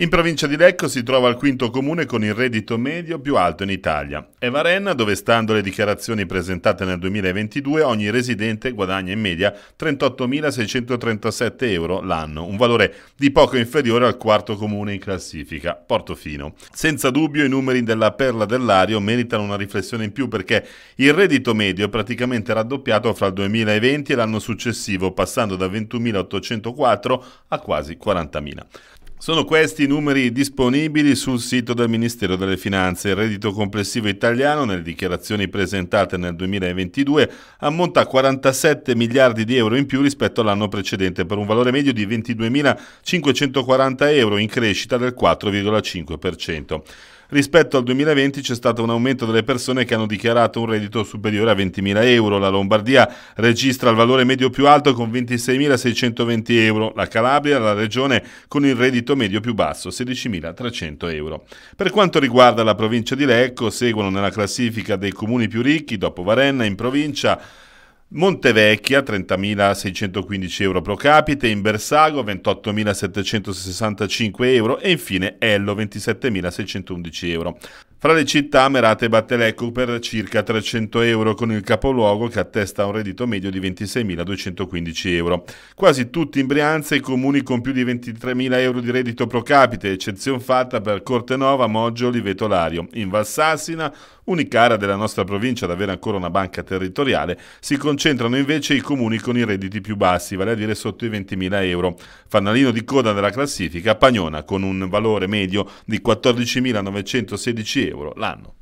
In provincia di Lecco si trova il quinto comune con il reddito medio più alto in Italia. È Varenna, dove stando alle dichiarazioni presentate nel 2022 ogni residente guadagna in media 38.637 euro l'anno, un valore di poco inferiore al quarto comune in classifica, Portofino. Senza dubbio i numeri della perla dell'ario meritano una riflessione in più perché il reddito medio è praticamente raddoppiato fra il 2020 e l'anno successivo, passando da 21.804 a quasi 40.000. Sono questi i numeri disponibili sul sito del Ministero delle Finanze. Il reddito complessivo italiano nelle dichiarazioni presentate nel 2022 ammonta a 47 miliardi di euro in più rispetto all'anno precedente per un valore medio di 22.540 euro in crescita del 4,5%. Rispetto al 2020 c'è stato un aumento delle persone che hanno dichiarato un reddito superiore a 20.000 euro. La Lombardia registra il valore medio più alto con 26.620 euro, la Calabria la regione con il reddito medio più basso, 16.300 euro. Per quanto riguarda la provincia di Lecco, seguono nella classifica dei comuni più ricchi, dopo Varenna in provincia, Montevecchia 30.615 euro pro capite, in Bersago 28.765 euro e infine Ello 27.611 euro fra le città Merate e Battelecco per circa 300 euro, con il capoluogo che attesta un reddito medio di 26.215 euro. Quasi tutti in Brianza i comuni con più di 23.000 euro di reddito pro capite, eccezione fatta per Cortenova, Moggioli, Vetolario. In Valsassina, unicara della nostra provincia ad avere ancora una banca territoriale, si concentrano invece i comuni con i redditi più bassi, vale a dire sotto i 20.000 euro. Fanalino di coda della classifica, Pagnona, con un valore medio di 14.916 euro euro l'anno.